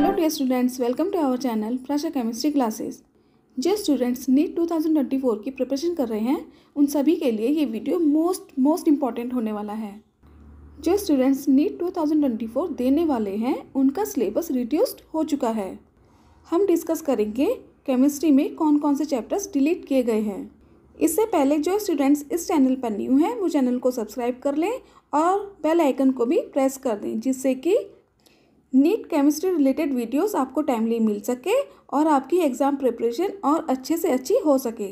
hello dear students welcome to our channel Prasha chemistry classes जो students NEET 2024 की preparation कर रहे हैं उन सभी के लिए ये वीडियो मोस्ट मोस्ट इम्पॉर्टेंट होने वाला है जो स्टूडेंट्स नीट 2024 देने वाले हैं उनका सिलेबस रिड्यूस्ड हो चुका है हम डिस्कस करेंगे केमिस्ट्री में कौन कौन से चैप्टर्स डिलीट किए गए हैं इससे पहले जो स्टूडेंट्स इस चैनल पर न्यू हैं वो चैनल को सब्सक्राइब कर लें और बेल आइकन को भी प्रेस कर दें जिससे कि नीट केमिस्ट्री रिलेटेड वीडियोस आपको टाइमली मिल सके और आपकी एग्ज़ाम प्रिपरेशन और अच्छे से अच्छी हो सके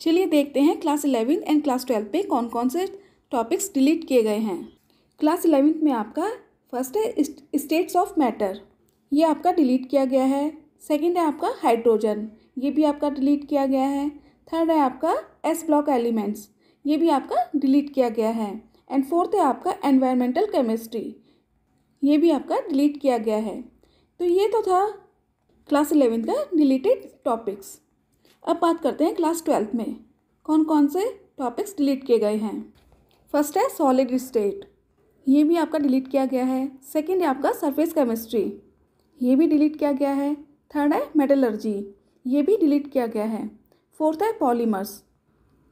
चलिए देखते हैं class eleventh and class twelfth में कौन कौन से टॉपिक्स डिलीट किए गए हैं क्लास इलेवेंथ में आपका फर्स्ट है स्टेट्स ऑफ मैटर ये आपका डिलीट किया गया है सेकेंड है आपका हाइड्रोजन ये भी आपका डिलीट किया गया है थर्ड है आपका एस ब्लॉक एलिमेंट्स ये भी आपका डिलीट किया गया है एंड फोर्थ है आपका एनवायरमेंटल केमिस्ट्री ये भी आपका डिलीट किया गया है तो ये तो था क्लास इलेवेंथ का डिलीटेड टॉपिक्स अब बात करते हैं क्लास ट्वेल्थ में कौन कौन से टॉपिक्स डिलीट किए गए हैं फर्स्ट है सॉलिड स्टेट ये भी आपका डिलीट किया गया है सेकंड है आपका सरफेस केमिस्ट्री ये भी डिलीट किया गया है थर्ड है मेटलर्जी ये भी डिलीट किया गया है फोर्थ है पॉलीमर्स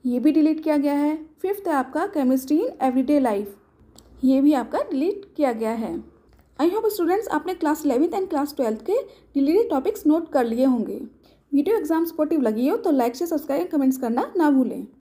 ये भी डिलीट किया गया है फिफ्थ है आपका केमिस्ट्री इन एवरीडे लाइफ ये भी आपका डिलीट किया गया है आई होप स्टूडेंट्स आपने class eleventh and class twelfth के रिलेटेड टॉपिक्स नोट कर लिए होंगे वीडियो एग्जाम सपोर्टिव लगी हो तो लाइक से सब्सक्राइब कमेंट्स करना ना भूलें